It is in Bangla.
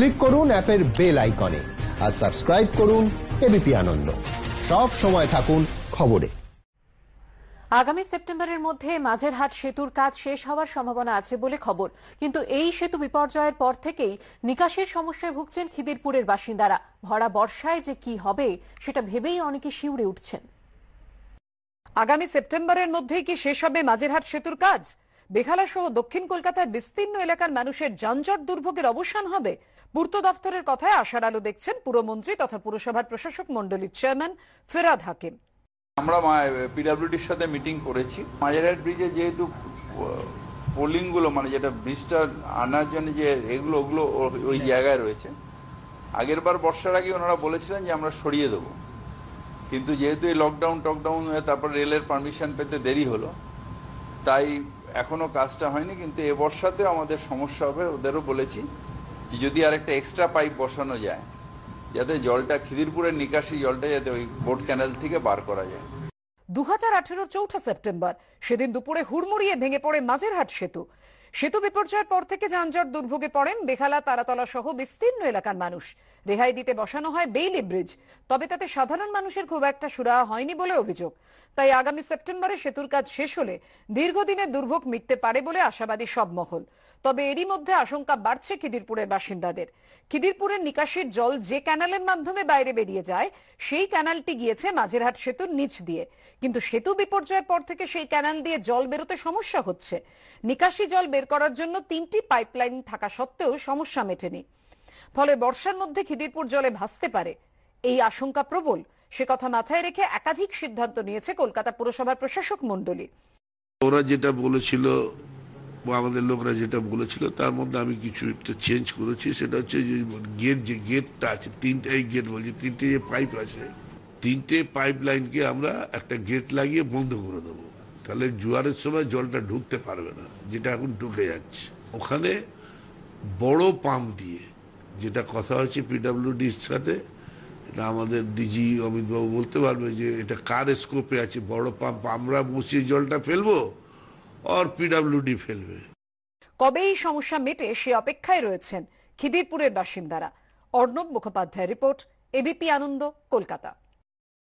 ক্লিক করুন অ্যাপের বেল আইকনে আর সাবস্ক্রাইব করুন এবিপি আনন্দ সব সময় থাকুন খবরে আগামী সেপ্টেম্বরের মধ্যে মাঝেরহাট সেতুর কাজ শেষ হওয়ার সম্ভাবনা আছে বলে খবর কিন্তু এই সেতু বিপর্যয়ের পর থেকেই নিকাশের সমস্যায় ভুগছেন খিদিরপুরের বাসিন্দারা ভরা বর্ষায় যে কি হবে সেটা ভেবেই অনেকে শিউরে উঠছেন আগামী সেপ্টেম্বরের মধ্যেই কি শেষ হবে মাঝেরহাট সেতুর কাজ বেহালা সহ দক্ষিণ কলকাতার বিস্তীর্ণ এলাকার মানুষের যানজট দুর্ভোগের অবসান হবে পূর্ত দফতরের কথায় আশার আলো দেখছেন পুরমন্ত্রী তথা পুরসভার প্রশাসক মন্ডলীর চেয়ারম্যান ফেরাদ হাকিম আমরা পিডাব্লিউডির সাথে মিটিং করেছি মাঝেরহাট ব্রিজে যেহেতু পোলিংগুলো মানে যেটা ব্রিজটা আনার জন্য যে এগুলো ওগুলো ওই জায়গায় রয়েছে আগের বার বর্ষার আগে ওনারা বলেছিলেন যে আমরা সরিয়ে দেবো কিন্তু যেহেতু এই লকডাউন টকডাউন তারপর রেলের পারমিশন পেতে দেরি হলো তাই এখনো কাজটা হয়নি কিন্তু এ বর্ষাতে আমাদের সমস্যা হবে ওদেরও বলেছি যে যদি আর একটা এক্সট্রা পাইপ বসানো যায় যাতে জলটা খিদিরপুরের নিকাশি জলটা যাতে ওই বোট ক্যানেল থেকে বার করা যায় দু হাজার চৌঠা সেপ্টেম্বর সেদিন দুপুরে হুড়মুড়িয়ে ভেঙে পড়ে মাঝেরহাট সেতু সেতু বিপর্যয়ের পর থেকে যানজট দুর্ভোগে পড়েন বেহালা তারাতলা সহ বিস্তীর্ণ এলাকার মানুষ রেহাই দিতে বসানো হয় বেইলি ব্রিজ তবে তাতে সাধারণ মানুষের খুব একটা সুরাহা হয়নি বলে অভিযোগ তাই আগামী সেপ্টেম্বরে সেতুর কাজ শেষ হলে দীর্ঘদিনের দুর্ভোগ মিটতে পারে বলে আশাবাদী সব মহল তবে এরই মধ্যে আশঙ্কা বাড়ছে খিদিরপুরের বাসিন্দাদের খিদিরপুরের নিকাশের জল যে ক্যানালের মাধ্যমে বাইরে বেরিয়ে যায় সেই ক্যানালটি গিয়েছে মাঝেরহাট সেতুর নিচ দিয়ে কিন্তু সেতু বিপর্যয়ের পর থেকে সেই ক্যানাল দিয়ে জল বেরোতে সমস্যা হচ্ছে নিকাশি জল বের করার জন্য তিনটি পাইপলাইন থাকা সত্ত্বেও সমস্যা মেটেনি ফলে বর্ষার মধ্যে খিদিরপুর জলে ভাসতে পারে এই আশঙ্কা প্রবল সে কথা মাথায় রেখে একাধিক সিদ্ধান্ত নিয়েছে কলকাতা পুরসভার প্রশাসক মন্ডলী ওরা যেটা বলেছিল আমাদের লোকরা যেটা বলেছিল তার মধ্যে আমি কিছু একটা চেঞ্জ করেছি সেটা হচ্ছে যে গেট যে গেটটা আছে তিনটে এই গেট বলছি তিনটে যে পাইপ আছে তিনটে পাইপ লাইনকে আমরা একটা গেট লাগিয়ে বন্ধ করে দেবো তাহলে জোয়ারের সময় জলটা ঢুকতে পারবে না যেটা এখন ঢুকে যাচ্ছে ওখানে বড় পাম্প দিয়ে যেটা কথা হচ্ছে পিডাব্লিউডির সাথে এটা আমাদের ডিজি অমিতবাবু বলতে পারবে যে এটা কার স্কোপে আছে বড় পাম্প আমরা বসিয়ে জলটা ফেলবো আর পিডাব্লিউডি ফেলবে কবে এই সমস্যা মেটে সে অপেক্ষায় রয়েছেন খিদিরপুরের বাসিন্দারা অর্ণব মুখোপাধ্যায় রিপোর্ট এবিপি আনন্দ কলকাতা